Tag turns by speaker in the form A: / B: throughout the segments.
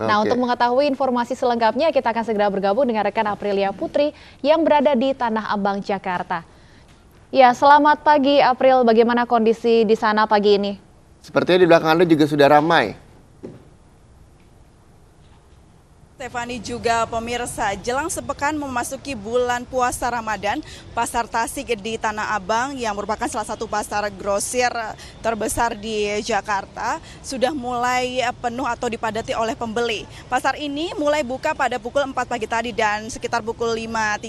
A: Nah, untuk mengetahui informasi selengkapnya, kita akan segera bergabung dengan rekan Aprilia Putri yang berada di Tanah Abang, Jakarta. Ya, selamat pagi April. Bagaimana kondisi di sana pagi ini?
B: Sepertinya di belakang Anda juga sudah ramai.
A: Stefani juga pemirsa, jelang sepekan memasuki bulan puasa Ramadan, pasar Tasik di Tanah Abang yang merupakan salah satu pasar grosir terbesar di Jakarta sudah mulai penuh atau dipadati oleh pembeli. Pasar ini mulai buka pada pukul 4 pagi tadi dan sekitar pukul 5.30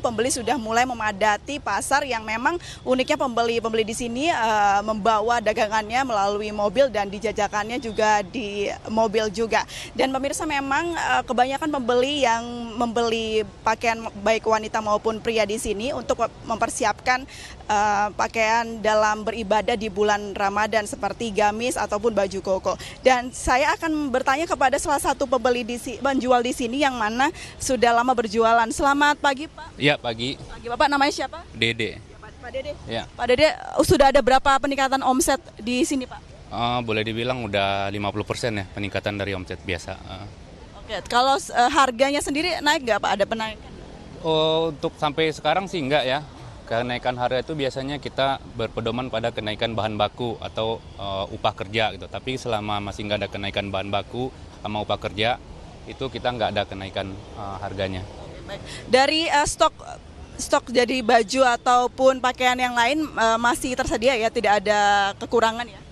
A: pembeli sudah mulai memadati pasar yang memang uniknya pembeli-pembeli di sini uh, membawa dagangannya melalui mobil dan dijajakannya juga di mobil juga. Dan pemirsa memang eh, kebanyakan pembeli yang membeli pakaian baik wanita maupun pria di sini untuk mempersiapkan uh, pakaian dalam beribadah di bulan Ramadan seperti gamis ataupun baju koko. Dan saya akan bertanya kepada salah satu pembeli di penjual di sini yang mana sudah lama berjualan. Selamat pagi, Pak.
B: Iya, pagi. Pagi,
A: Bapak namanya siapa?
B: Dede. Ya, Pak, Dede. Ya.
A: Pak Dede, sudah ada berapa peningkatan omset di sini, Pak?
B: Uh, boleh dibilang udah 50% ya peningkatan dari omset biasa. Uh
A: market. kalau uh, harganya sendiri naik nggak Pak? Ada penaikan?
B: Oh, untuk sampai sekarang sih nggak ya. Kenaikan harga itu biasanya kita berpedoman pada kenaikan bahan baku atau uh, upah kerja gitu. Tapi selama masih nggak ada kenaikan bahan baku sama upah kerja, itu kita nggak ada kenaikan uh, harganya.
A: Dari uh, stok stok jadi baju ataupun pakaian yang lain uh, masih tersedia ya, tidak ada kekurangan ya?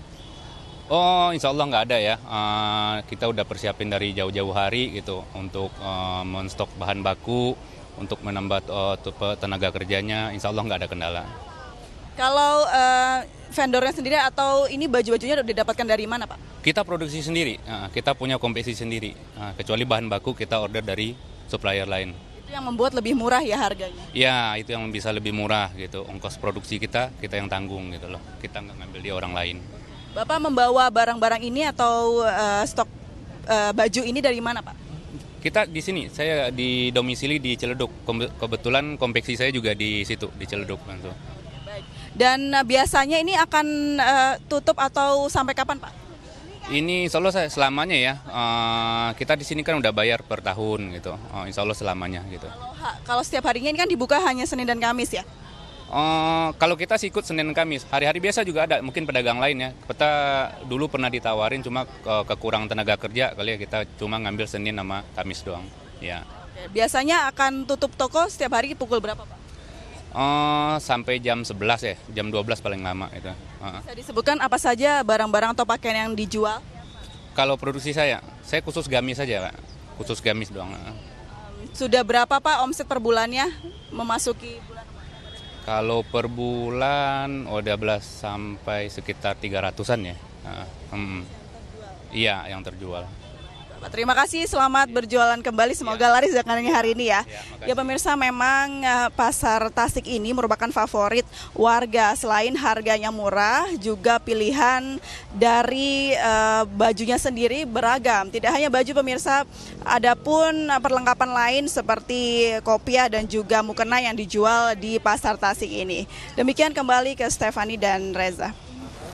B: Oh, insya Allah nggak ada ya. Uh, kita udah persiapin dari jauh-jauh hari gitu untuk uh, ah, menstok bahan baku, untuk menambah uh, tenaga kerjanya. Insya Allah nggak ada kendala.
A: Kalau uh, vendornya sendiri atau ini baju-bajunya udah didapatkan dari mana Pak?
B: Kita produksi sendiri, uh, kita punya kompetisi sendiri. Uh, kecuali bahan baku kita order dari supplier lain.
A: Itu yang membuat lebih murah ya harganya?
B: Ya, itu yang bisa lebih murah gitu. Ongkos produksi kita, kita yang tanggung gitu loh. Kita nggak ngambil di orang lain.
A: Bapak membawa barang-barang ini atau uh, stok uh, baju ini dari mana, Pak?
B: Kita di sini, saya di domisili di Celeduk. Kebetulan kompleksi saya juga di situ, di Celeduk
A: Baik. Dan eh, biasanya ini akan uh, tutup atau sampai kapan, Pak?
B: Ini insya Allah saya, selamanya ya, uh, kita di sini kan udah bayar per tahun gitu, uh, insya Allah selamanya gitu. Kalau,
A: kalau setiap harinya ini kan dibuka hanya Senin dan Kamis ya?
B: Eh, kalau kita sih ikut Senin Kamis, hari-hari biasa juga ada, mungkin pedagang lain ya. Kita dulu pernah ditawarin cuma ke eh, kekurangan tenaga kerja kali ya kita cuma ngambil Senin sama Kamis doang. Ya.
A: Biasanya akan tutup toko setiap hari pukul berapa, Pak?
B: Uh, sampai jam 11 ya, jam 12 paling lama itu. Uh. Bisa
A: disebutkan apa saja barang-barang atau pakaian yang dijual?
B: Kalau produksi saya, saya khusus gamis saja, Pak. Khusus gamis doang. Uh.
A: Sudah berapa, Pak, omset per bulannya memasuki bulan
B: kalau per bulan oh 12 sampai sekitar 300-an ya. Uh, ah, hmm. yang Iya, yang terjual.
A: Terima kasih, selamat ya. berjualan kembali. Iya. Semoga ya. laris dagangannya hari ini ya. Ya, ya pemirsa, memang eh, pasar Tasik ini merupakan favorit warga. Selain harganya murah, juga pilihan dari uh, bajunya sendiri beragam. Tidak hanya baju pemirsa, ada pun perlengkapan lain seperti kopiah dan juga mukena yang dijual di pasar Tasik ini. Demikian kembali ke Stefani dan Reza.